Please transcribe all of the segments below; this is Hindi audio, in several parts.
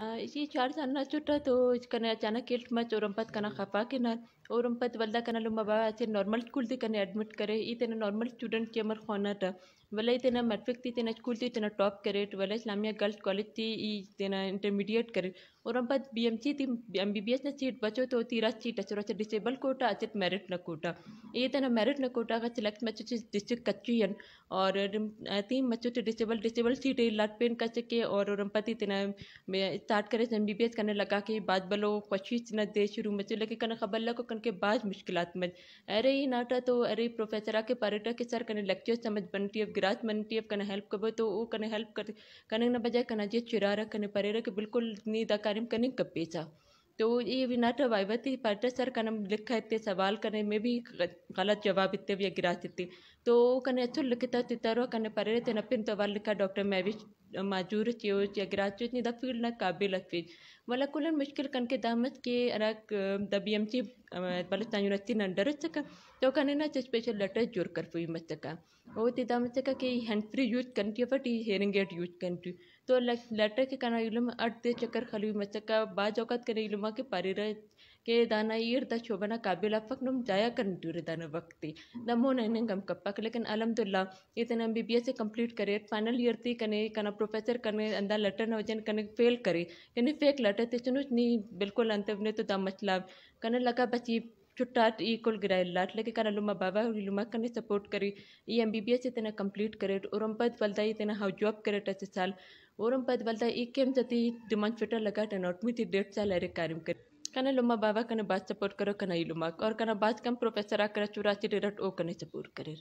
Uh, इसी चार ना चुटा तो इसकने अचानक किल्ट में चोरमपत कना खफा के ना और रंपत कना लुम्बा बाबा अच्छे नॉर्मल स्कूल दी कने एडमिट करे इतने नॉर्मल स्टूडेंट की अमर खाना था वाला इतना मैट्रिक थी इतना स्कूल थी इतना टॉप करे वाला इस्लामिया गर्ल्स कॉलेज थी इतना इंटरमीडिएट करे और बी एम सी थी एम बी बी एस ने सीट बचो तो तीरा सीट अच्छे अच्छे डिसेबल कोटा अच्छे मेरिट न कोटा ये तना मेरिट न कोटा का सिलेक्ट मच डिस्ट्रिक्ट कच्ची है और तीन मचो डिसेबल डिसेबल सीट लट पेन कच के और रंपत इतना स्टार्ट करे एम बी बी एस करने लगा कि बाद बलो कोशिश न दे शुरू मचे लेकिन कन खबर लगो कन के बाद मुश्किल में अरे ये नाटा तो अरे प्रोफेसर के पर्यटक के सर कने लेक्चर समझ बनती अब गिराज बनती अब कने हेल्प कबो तो वो कने हेल्प कर कने न बजाय कना जे रख कने परेरा के बिल्कुल नीदा कार्य कने कपे पेचा तो ये भी नाटा वाइवती पर्यटक सर कने लिखा इतने सवाल करने में भी गलत जवाब इतने भी गिरा गिराचित्ती तो कने अच्छो लिखता तितरो कने परे तेना पिन तो वाल लिखा डॉक्टर मैं भी माजूर चियोच या गिराचित नि दफील न काबिल अफीज वाला कुल मुश्किल कन के दामत के अरक द बी एम ची बलुस्तान यूनिवर्सिटी न डर तक तो कने ना स्पेशल लेटर जोर कर फुई मत तक ओ ते दामत तक के हैंड फ्री यूज कन के बट हेयरिंग एड यूज कन टू तो लेटर के कना इलम अट दे चक्कर खलुई मत तक बाज औकात कने इलमा के परे kedana yerda chobana जाया faknum jaya kan duridana vakti namo nenengam kappak lekin alhamdulillah इतना एम बी बी एस से कम्प्लीट करे फाइनल ईयर थी कने कना प्रोफेसर कने अंदा लटर न वजन कने फेल करे यानी फेक लटर थे चुनु नी बिल्कुल अंत ने तो दम मचला कने लगा बची छुट्टा ई कुल गिराए लाट लेके कना लुमा बाबा लुमा कने सपोर्ट करे ई एम बी बी एस इतना कम्प्लीट करे और हम पद बलदा इतना हाउ जॉब करे टच साल और हम पद बलदा ई केम जती डिमांड फिटर लगा टनौट में थी डेढ़ साल अरे कार्यम करे kana luma baba kana bat support karo kana iluma or kana bat kam professor akra chura chide rat o kana support karer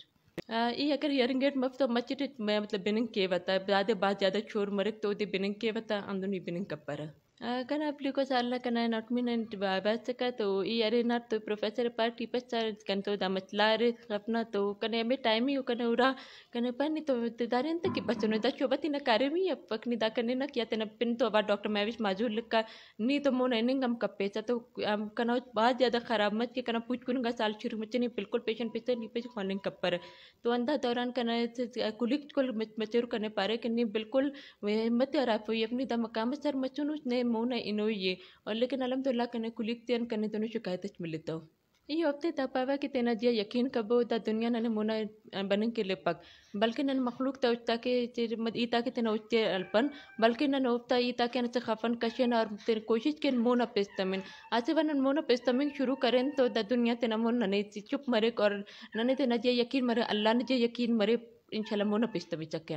ई अगर हियरिंग एड मफ तो मचिट मैं मतलब बिनिंग के बता ज्यादा बात ज्यादा छोर मरक तो दे बिनिंग के बता अंदर नहीं बिनिंग कपरा Kana aplikos alla kana nat minan babasaka to iyare na to professor party sa kan to damat lari kapna to kana yami time yu kana ura kana ni to tidaren ta ki bachano da ti na kare mi apak ni da kane na kiya na pin to aba dr mavish majul ka ni to mo mon ening am kappe cha तो कना बहुत ज़्यादा ख़राब मत के कना पूछ करूँगा साल शुरू मचे नहीं बिल्कुल पेशेंट पे नहीं पे खाने कपर तो अंधा दौरान कना कुलिक को मचूर करने पा रहे कि नहीं ni मत हरा हुई अपनी दम मकाम सर मचुन ne मौना इनोये और लेकिन अलहमदुल्ला कने कुलिक तेन कने तुनु शिकायत मिलता हो यह हफ्ते तपावा कि तेना जिया यकीन कब होता दुनिया नने मौना बन के लिए पक बल्कि नन मखलूक था उठता के ईता के तेना उठते अल्पन बल्कि नन उठता ईता के अनच खफन कशन और तेरे कोशिश के मौना पेस्तमिन आते वन मौना पेस्तमिन शुरू करें तो द दुनिया तेना मौन नने चुप मरे और नने तेना जिया यकीन मरे अल्लाह ने जिया यकीन मरे इनशाला मौना पेस्तमी चक्के